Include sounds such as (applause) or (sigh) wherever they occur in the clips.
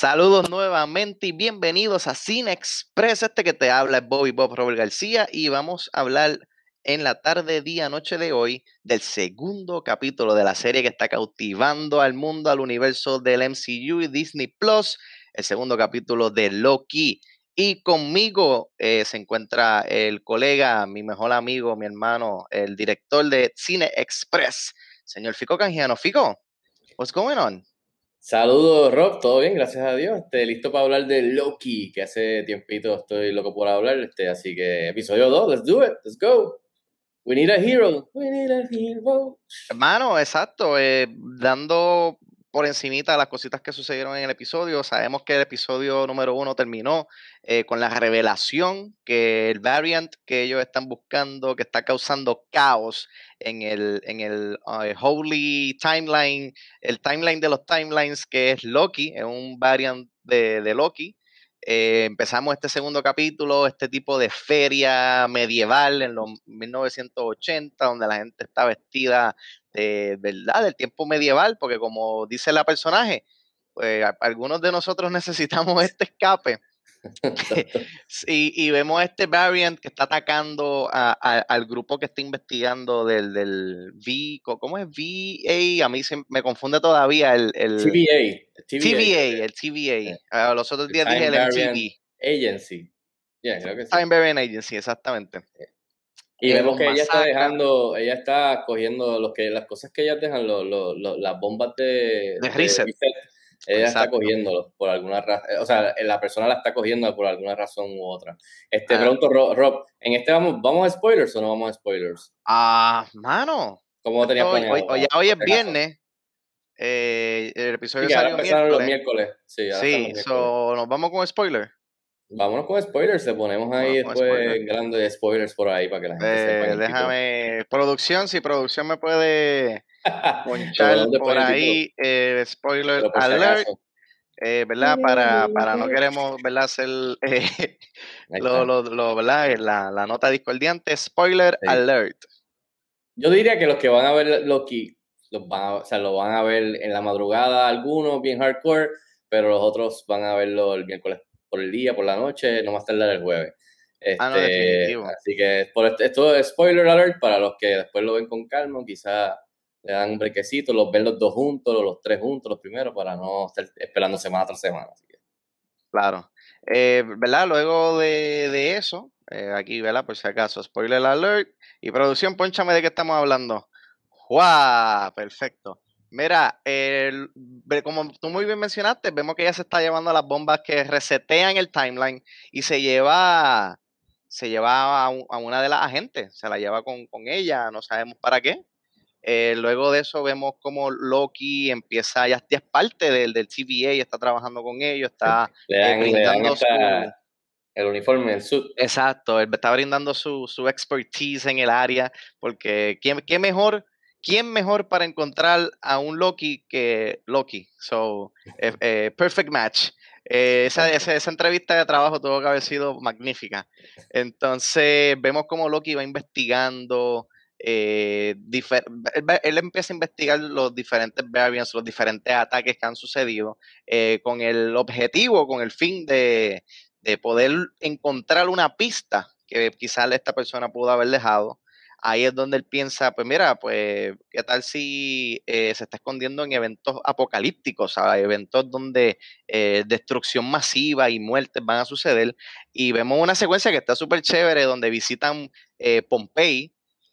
Saludos nuevamente y bienvenidos a Cine Express. Este que te habla es Bobby Bob Robert García y vamos a hablar en la tarde, día, noche de hoy del segundo capítulo de la serie que está cautivando al mundo, al universo del MCU y Disney Plus, el segundo capítulo de Loki. Y conmigo eh, se encuentra el colega, mi mejor amigo, mi hermano, el director de Cine Express, señor Fico Canjiano. Fico, what's going on? Saludos, Rob. Todo bien, gracias a Dios. Este, listo para hablar de Loki, que hace tiempito estoy loco por hablar. Este, así que episodio 2, let's do it, let's go. We need a hero. We need a hero. Hermano, exacto. Eh, dando por encimita las cositas que sucedieron en el episodio. Sabemos que el episodio número uno terminó eh, con la revelación que el variant que ellos están buscando, que está causando caos en el, en el ah, Holy Timeline, el timeline de los timelines, que es Loki, es un variant de, Loki. Eh, empezamos este segundo capítulo, este tipo de feria medieval en los 1980, donde la gente está vestida eh, ¿verdad? Del tiempo medieval, porque como dice la personaje, pues algunos de nosotros (laughs) necesitamos este escape. (laughs) y, vemos este variant que está atacando al grupo que está investigando del, del v, ¿cómo es? VA, a mí se me confunde todavía el... el TVA. el TVA. Eh, eh, los otros días dije el MTV. Agency. Yeah, Time Variant Agency, exactamente. Y vemos que ella está dejando, ella está cogiendo los que, las cosas que ella dejan, las bombas de, Ella está cogiéndolo por alguna razón, eh, o sea, la persona la está cogiendo por alguna razón u otra. Este, ah. pronto, Rob, ¿en este vamos, vamos a spoilers o no vamos a spoilers? Ah, mano. ¿Cómo tenías hoy, hoy, hoy, hoy es viernes. Eh, el episodio sí, salió ahora los miércoles. Sí, sí nos vamos con spoilers. Vámonos con spoilers, se ponemos ahí después grandes spoilers por ahí para que la gente eh, Déjame, producción, si producción me puede (laughs) ponchar por ahí, eh, spoiler alert. Eh, ¿Verdad? Para, para no queremos ¿verdad? hacer (laughs) eh, ¿verdad? La, la, nota discordiante, spoiler alert. Yo diría que los que van a ver Loki, los o sea, lo van a ver en la madrugada, algunos bien hardcore, pero los otros van a verlo el miércoles por el día, por la noche, no más tardar el jueves. ah, no, definitivo. Este, así que por este, esto es spoiler alert para los que después lo ven con calma, quizá le dan un brequecito, los ven los dos juntos, los, tres juntos, los primeros, para no estar esperando semana tras semana. Así que. Claro. Eh, ¿Verdad? Luego de, eso, eh, aquí, ¿verdad? Por si acaso, spoiler alert. Y producción, ponchame de qué estamos hablando. ¡Wow! Perfecto. Mira, como tú muy bien mencionaste, vemos que ella se está llevando las bombas que resetean el timeline y se lleva, se a, una de las agentes, se la lleva con, ella, no sabemos para qué. Eh, luego de eso vemos como Loki empieza, ya, es parte del, del TVA, está trabajando con ellos, está brindando su, el uniforme, el Exacto, él está brindando su, expertise en el área, porque qué mejor ¿quién mejor para encontrar a un Loki que Loki? So, eh, eh, perfect match. Eh, esa, entrevista de trabajo tuvo que haber sido magnífica. Entonces, vemos cómo Loki va investigando. él empieza a investigar los diferentes variants, los diferentes ataques que han sucedido, con el objetivo, con el fin de, de poder encontrar una pista que quizás esta persona pudo haber dejado ahí es donde él piensa, pues mira, pues qué tal si eh, se está escondiendo en eventos apocalípticos, eventos donde eh, destrucción masiva y muertes van a suceder. Y vemos una secuencia que está súper chévere donde visitan eh,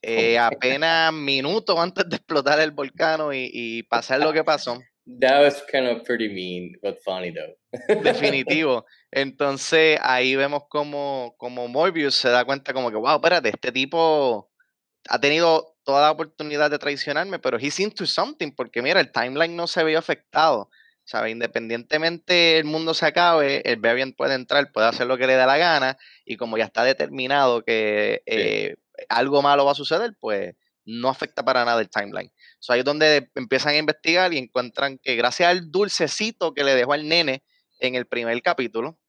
eh apenas minutos antes de explotar el volcán y, pasar lo que pasó. (laughs) That was kind of pretty mean, but funny though. (laughs) Definitivo. Entonces ahí vemos como, como Morbius se da cuenta como que, wow, espérate, este tipo ha tenido toda la oportunidad de traicionarme, pero he's into something, porque mira, el timeline no se vio afectado. ¿sabe? Independientemente el mundo se acabe, el variant puede entrar, puede hacer lo que le dé la gana, y como ya está determinado que eh, algo malo va a suceder, pues no afecta para nada el timeline. So, ahí es donde empiezan a investigar y encuentran que gracias al dulcecito que le dejó al nene en el primer capítulo,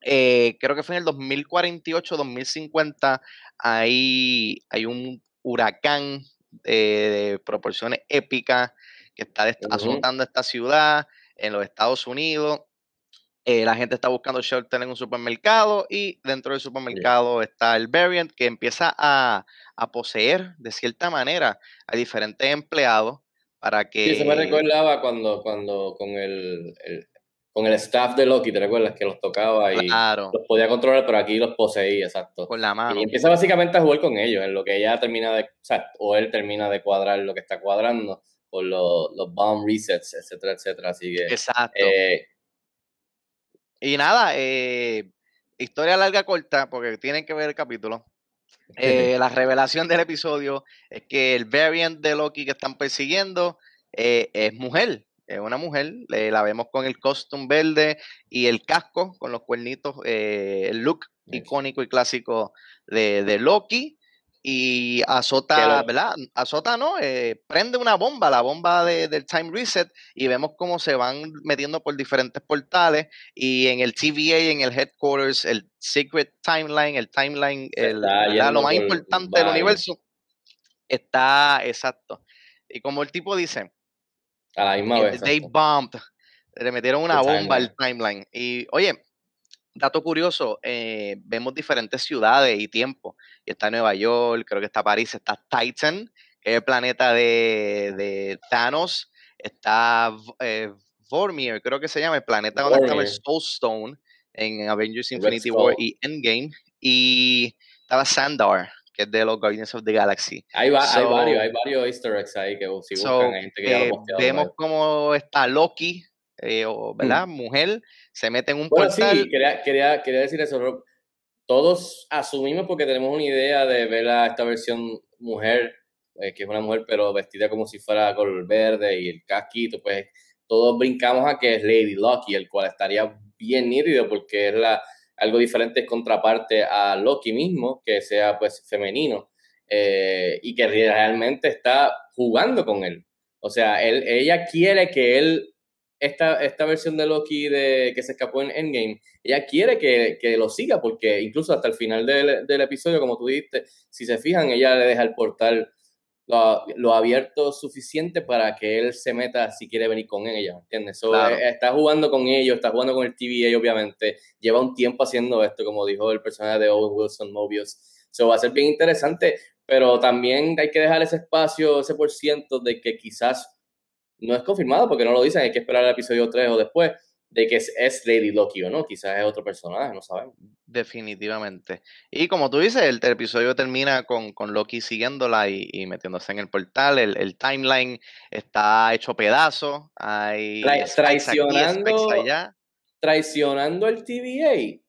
eh, creo que fue en el 2048-2050, ahí hay un huracán eh, de proporciones épicas que está asustando esta ciudad en los Estados Unidos. Eh, la gente está buscando shelter en un supermercado y dentro del supermercado está el variant que empieza a, poseer de cierta manera a diferentes empleados para que... se me recordaba cuando, cuando con el con el staff de Loki, ¿te recuerdas? Que los tocaba y los podía controlar, pero aquí los poseía, exacto. Con la mano. Y empieza básicamente a jugar con ellos, en lo que ella termina de, o, él termina de cuadrar lo que está cuadrando, con los, los bomb resets, etcétera, etcétera. Así Exacto. Eh, y nada, eh, historia larga, corta, porque tienen que ver el capítulo. (laughs) Eh, la revelación del episodio es que el variant de Loki que están persiguiendo es mujer es una mujer, la vemos con el costume verde y el casco, con los cuernitos, eh, el look icónico y clásico de, Loki. Y azota, ¿verdad? Azota, ¿no? Eh, prende una bomba, la bomba del Time Reset, y vemos cómo se van metiendo por diferentes portales. Y en el TVA, en el Headquarters, el Secret Timeline, el Timeline, el, lo más importante del universo, está exacto. Y como el tipo dice, a la misma vez. They bumped. Le metieron una bomba al timeline. Y oye, dato curioso, eh, vemos diferentes ciudades y tiempos. Está Nueva York, creo que está París, está Titan, que es el planeta de, Thanos. Está eh, Vormir, creo que se llama, el planeta donde estaba el Soul Stone en Avengers Infinity War y Endgame. Y estaba Sandar, que es de los Guardians of the Galaxy. Hay, va, varios, hay varios easter eggs ahí que si buscan, hay gente que ya lo eh, Vemos cómo está Loki, eh, ¿verdad? Mm. Mujer, se mete en un bueno, portal. Sí, quería, decir eso, Todos asumimos porque tenemos una idea de ver a esta versión mujer, eh, que es una mujer pero vestida como si fuera color verde y el casquito, pues todos brincamos a que es Lady Loki, el cual estaría bien nítido porque es la algo diferente es contraparte a Loki mismo, que sea pues femenino eh, y que realmente está jugando con él. O sea, él, ella quiere que él, esta, esta versión de Loki de, que se escapó en Endgame, ella quiere que, que lo siga porque incluso hasta el final del, del, episodio, como tú dijiste, si se fijan, ella le deja el portal lo, lo, abierto suficiente para que él se meta si quiere venir con ella, ¿entiendes? Eh, está jugando con ellos, está jugando con el TVA, obviamente. Lleva un tiempo haciendo esto, como dijo el personaje de Owen Wilson Mobius. So, va a ser bien interesante, pero también hay que dejar ese espacio, ese por ciento de que quizás no es confirmado, porque no lo dicen, hay que esperar el episodio 3 o después, de que es, es Lady Loki o no, quizás es otro personaje, no sabemos. Definitivamente. Y como tú dices, el, episodio termina con, Loki siguiéndola y, metiéndose en el portal. El, timeline está hecho pedazo. Hay traicionando, traicionando al TVA.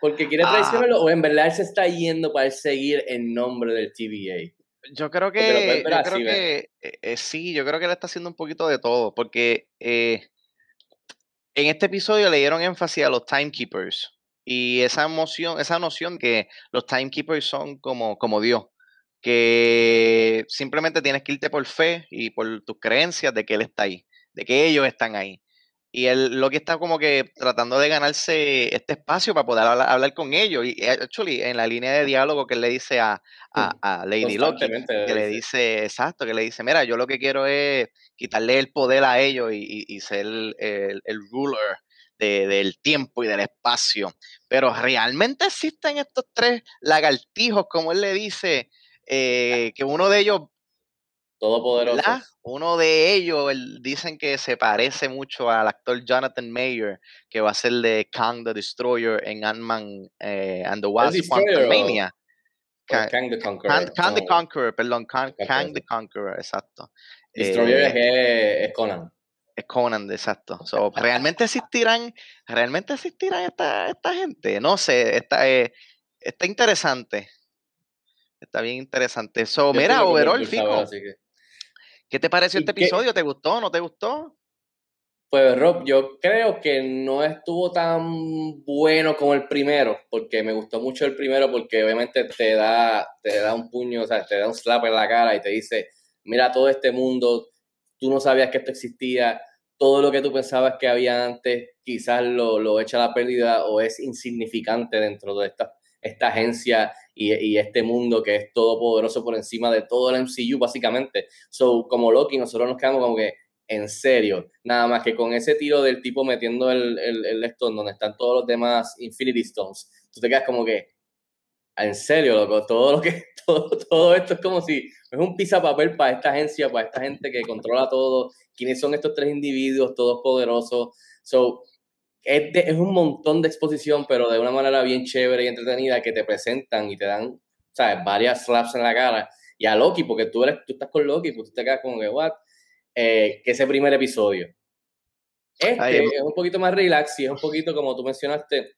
Porque quiere ah. traicionarlo o en verdad se está yendo para seguir en nombre del TVA. Yo creo que, eh, eh, sí, yo creo que él está haciendo un poquito de todo. Porque eh, en este episodio le dieron énfasis a los timekeepers y esa emoción, esa noción que los timekeepers son como, como Dios, que simplemente tienes que irte por fe y por tus creencias de que Él está ahí, de que ellos están ahí. Y él lo que está como que tratando de ganarse este espacio para poder hablar, con ellos. Y eh, actually, en la línea de diálogo que él le dice a, Lady Loki, que le dice, exacto, que le dice, mira, yo lo que quiero es quitarle el poder a ellos y, ser el, el ruler del tiempo y del espacio. Pero realmente existen estos tres lagartijos, como él le dice, eh, que uno de ellos... Todopoderoso. Uno de ellos dicen que se parece mucho al actor Jonathan Mayer, que va a ser de Kang the Destroyer en Ant-Man eh, and the Wasp Quantumania. Kang, the Conqueror. Kang, the Conqueror, perdón, Kang, the Conqueror, exacto. Destroyer eh, es Conan. Es Conan, exacto. (laughs) ¿Realmente existirán, realmente existirán esta, gente? No sé, está, eh, está interesante. Está bien interesante. So, mira, overall, ¿Qué te pareció este episodio? ¿Te gustó? o ¿No te gustó? Pues Rob, yo creo que no estuvo tan bueno como el primero, porque me gustó mucho el primero, porque obviamente te da, te da un puño, o sea, te da un slap en la cara y te dice, mira todo este mundo, tú no sabías que esto existía, todo lo que tú pensabas que había antes quizás lo, lo echa a la pérdida o es insignificante dentro de esta, esta agencia y, y, este mundo que es todopoderoso por encima de todo el MCU básicamente. So, como Loki, nosotros nos quedamos como que en serio, nada más que con ese tiro del tipo metiendo el, el, el donde están todos los demás Infinity Stones, tú te quedas como que, en serio, loco, todo lo que, (laughs) todo, todo esto es como si es un papel para esta agencia, para esta gente que controla todo, quiénes son estos tres individuos, todos poderosos. So, es, es, un montón de exposición, pero de una manera bien chévere y entretenida que te presentan y te dan, ¿sabes? Varias slaps en la cara. Y a Loki, porque tú, eres, tú estás con Loki, pues tú te quedas como que, what? Eh, que ese primer episodio. Este es un poquito más relax y es un poquito como tú mencionaste,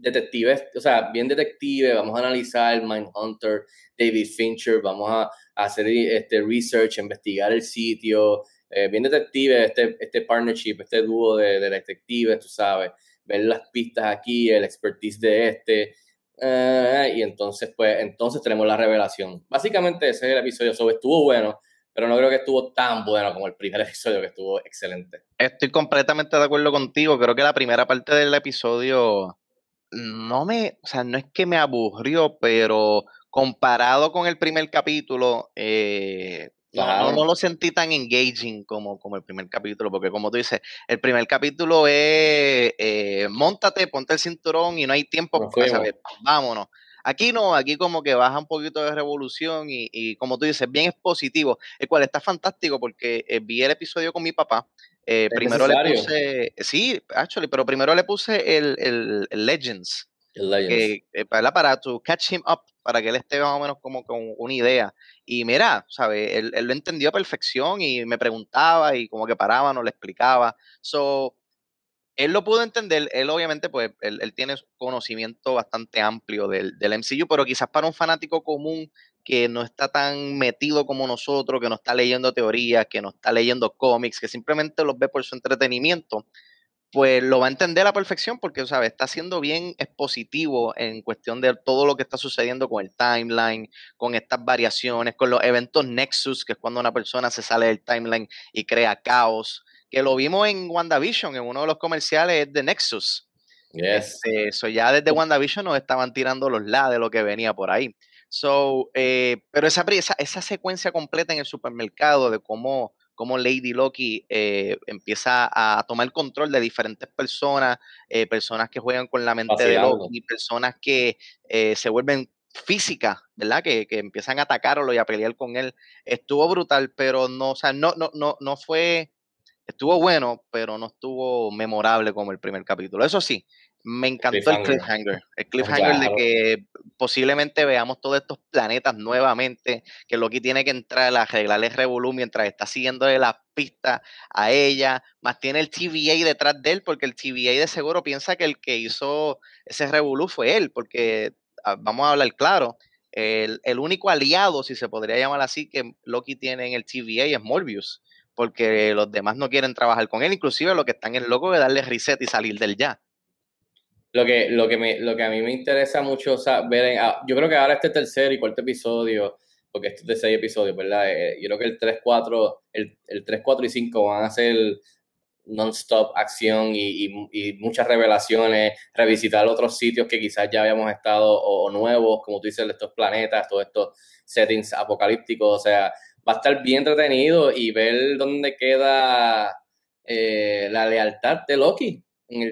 detectives, o sea, bien detective, vamos a analizar Mindhunter, David Fincher, vamos a, hacer este research, investigar el sitio, eh, bien detective, este, este partnership, este dúo de, de, detectives, tú sabes, ver las pistas aquí, el expertise de este, eh, y entonces, pues, entonces tenemos la revelación. Básicamente ese es el episodio, sobre estuvo bueno, pero no creo que estuvo tan bueno como el primer (laughs) episodio, que estuvo excelente. Estoy completamente de acuerdo contigo, creo que la primera parte del episodio no me, o sea, no es que me aburrió, pero comparado con el primer capítulo, eh, No, lo sentí tan engaging como, como el primer capítulo, porque como tú dices, el primer capítulo es eh, montate, ponte el cinturón y no hay tiempo para vámonos. Aquí no, aquí como que baja un poquito de revolución y, como tú dices, bien expositivo, el cual está fantástico porque eh, vi el episodio con mi papá. Eh, primero le puse, sí, actually, pero primero le puse el, el, Legends, el eh, para, para tu catch him up, para que él esté más o menos como con una idea. Y mira, sabe, Él, lo entendió a perfección y me preguntaba y como que paraba, no le explicaba. So, él lo pudo entender, él obviamente, pues, él, tiene conocimiento bastante amplio del, MCU, pero quizás para un fanático común que no está tan metido como nosotros, que no está leyendo teorías, que no está leyendo cómics, que simplemente los ve por su entretenimiento, pues lo va a entender a la perfección porque, Está siendo bien expositivo en cuestión de todo lo que está sucediendo con el timeline, con estas variaciones, con los eventos Nexus, que es cuando una persona se sale del timeline y crea caos que lo vimos en WandaVision, en uno de los comerciales de Nexus. Eso, este, ya desde WandaVision nos estaban tirando los la de lo que venía por ahí. So, eh, pero esa, esa, secuencia completa en el supermercado de cómo, cómo Lady Loki eh, empieza a tomar control de diferentes personas, eh, personas que juegan con la mente de Loki, personas que se vuelven físicas, ¿verdad? Que, que, empiezan a atacarlo y a pelear con él. Estuvo brutal, pero no, o sea, no, no, no, no fue estuvo bueno, pero no estuvo memorable como el primer capítulo. Eso sí, me encantó el cliffhanger. El (laughs) cliffhanger, de que posiblemente veamos todos estos planetas nuevamente, que Loki tiene que entrar a regla el revolú mientras está siguiendo de la pista a ella, más tiene el TVA detrás de él, porque el TVA de seguro piensa que el que hizo ese revolú fue él, porque ah, vamos a hablar claro, el, el, único aliado, si se podría llamar así, que Loki tiene en el TVA es Morbius porque los demás no quieren trabajar con él, inclusive los que están en loco de darle reset y salir del ya. Lo que, lo que, me, lo que a mí me interesa mucho ah, yo creo que ahora este tercer y cuarto episodio, porque esto es de seis episodios, ¿verdad? Eh, yo creo que el 3, 4, el, 3, 4 y 5 van a ser non-stop acción y, muchas revelaciones, revisitar otros sitios que quizás ya habíamos estado o, nuevos, como tú dices, estos planetas, todos estos settings apocalípticos, o sea, va a estar bien entretenido y ver dónde queda eh, la lealtad de Loki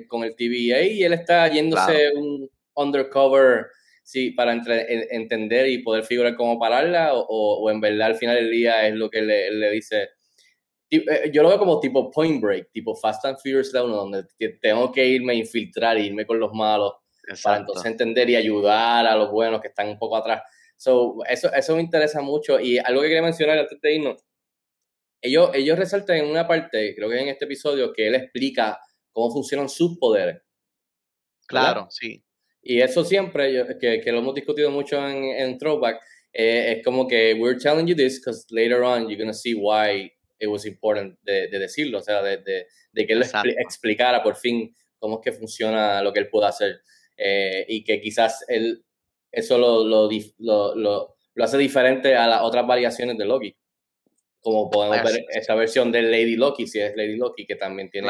con el TVA y él está yéndose un undercover sí, para entender y poder figurar cómo pararla o, en verdad al final del día es lo que le, le dice eh, yo lo veo como tipo Point Break, tipo Fast and Furious 1, donde tengo que irme a infiltrar, irme con los malos, para entonces entender y ayudar a los buenos que están un poco atrás. So, eso, eso me interesa mucho. Y algo que quería mencionar antes de irnos, ellos, ellos resaltan en una parte, creo que en este episodio, que él explica cómo funcionan sus poderes. Claro, sí. Y eso siempre, que, que, lo hemos discutido mucho en, en Throwback, eh, es como que we're telling you this because later on you're going to see why it was important de, de decirlo, o sea, de, de, que él explicara por fin cómo es que funciona lo que él puede hacer. Eh, y que quizás él eso lo, lo, hace diferente a las otras variaciones de Loki. Como podemos ver esa versión de Lady Loki, si es Lady Loki, que también tiene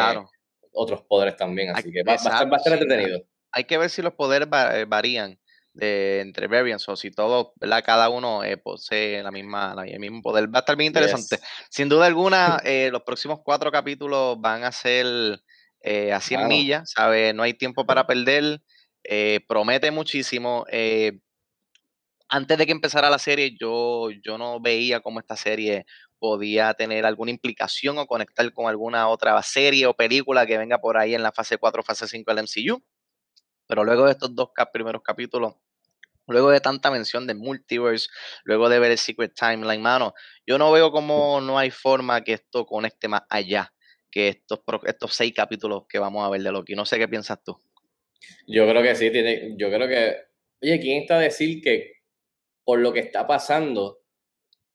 otros poderes también. Así que va, a estar, bastante entretenido. Hay que ver si los poderes eh, varían de, entre variants o si todos, cada uno eh, posee la misma, el mismo poder. Va a estar bien interesante. Sin duda alguna, (laughs) eh, los próximos cuatro capítulos van a ser a 100 millas, sabe No hay tiempo para perder. Eh, promete muchísimo. Eh, antes de que empezara la serie, yo, yo no veía cómo esta serie podía tener alguna implicación o conectar con alguna otra serie o película que venga por ahí en la fase 4 fase 5 del MCU. Pero luego de estos dos primeros capítulos, luego de tanta mención de multiverse, luego de ver el Secret Timeline, mano, yo no veo cómo no hay forma que esto conecte más allá que estos, estos seis capítulos que vamos a ver de Loki. No sé qué piensas tú. Yo creo que sí, tiene, yo creo que, oye, ¿quién está a decir que por lo que está pasando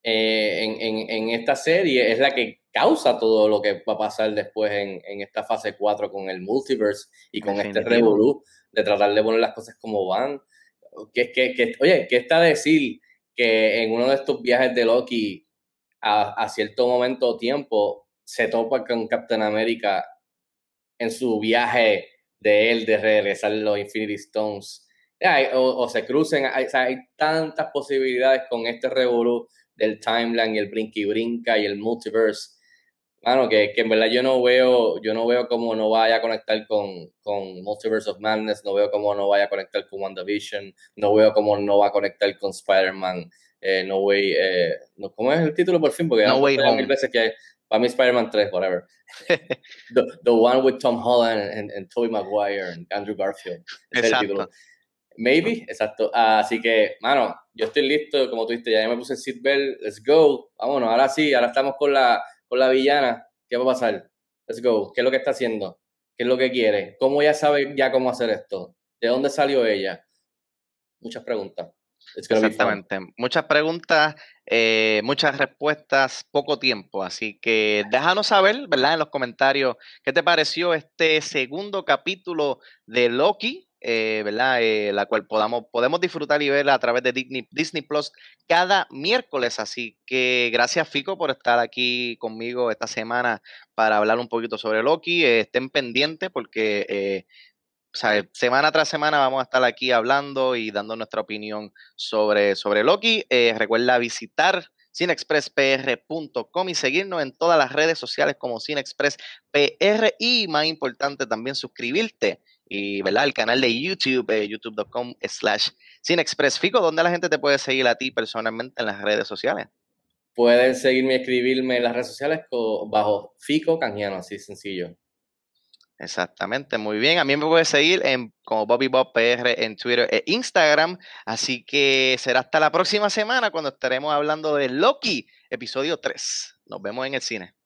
eh, en, esta serie es la que causa todo lo que va a pasar después en, esta fase 4 con el multiverse y con este revolú de tratar de poner las cosas como van? oye, ¿qué está a decir que en uno de estos viajes de Loki a, a cierto momento o tiempo se topa con Captain America en su viaje de él de regresar los Infinity Stones. O, se crucen, hay, tantas posibilidades con este revolú del timeline y el brinqui brinca y el multiverse. Bueno, que, en verdad yo no veo, yo no veo cómo no vaya a conectar con, con Multiverse of Madness, no veo cómo no vaya a conectar con WandaVision, no veo cómo no va a conectar con Spider-Man, eh, No Way, eh, ¿cómo es el título por fin? Porque no Way Veces que para mí Spider-Man 3, whatever. the, one with Tom Holland and, and Tobey Maguire and Andrew Garfield. Exacto. Maybe, exacto. así que, mano, yo estoy listo, como tú dijiste, ya me puse el seatbelt, let's go, vámonos, ahora sí, ahora estamos con la, con la villana, ¿qué va a pasar? Let's go, ¿qué es lo que está haciendo? ¿Qué es lo que quiere? ¿Cómo ella sabe ya cómo hacer esto? ¿De dónde salió ella? Muchas preguntas. Exactamente. Muchas preguntas, eh, muchas respuestas, poco tiempo. Así que déjanos saber, ¿verdad? En los comentarios, ¿qué te pareció este segundo capítulo de Loki? Eh, ¿verdad? Eh, la cual podamos, podemos disfrutar y ver a través de Disney, Disney Plus cada miércoles. Así que gracias, Fico, por estar aquí conmigo esta semana para hablar un poquito sobre Loki. estén pendientes porque eh, semana tras semana vamos a estar aquí hablando y dando nuestra opinión sobre, sobre Loki. Eh, recuerda visitar cinexpresspr.com y seguirnos en todas las redes sociales como cinexpresspr y más importante también suscribirte y ¿verdad? al canal de YouTube, eh, youtube.com slash cinexpressfico, donde la gente te puede seguir a ti personalmente en las redes sociales. Pueden seguirme y escribirme en las redes sociales bajo Fico Canjiano, así sencillo. Exactamente, muy bien. A mí me puede seguir en, como Bobby Bob PR en Twitter e Instagram. Así que será hasta la próxima semana cuando estaremos hablando de Loki, episodio 3. Nos vemos en el cine.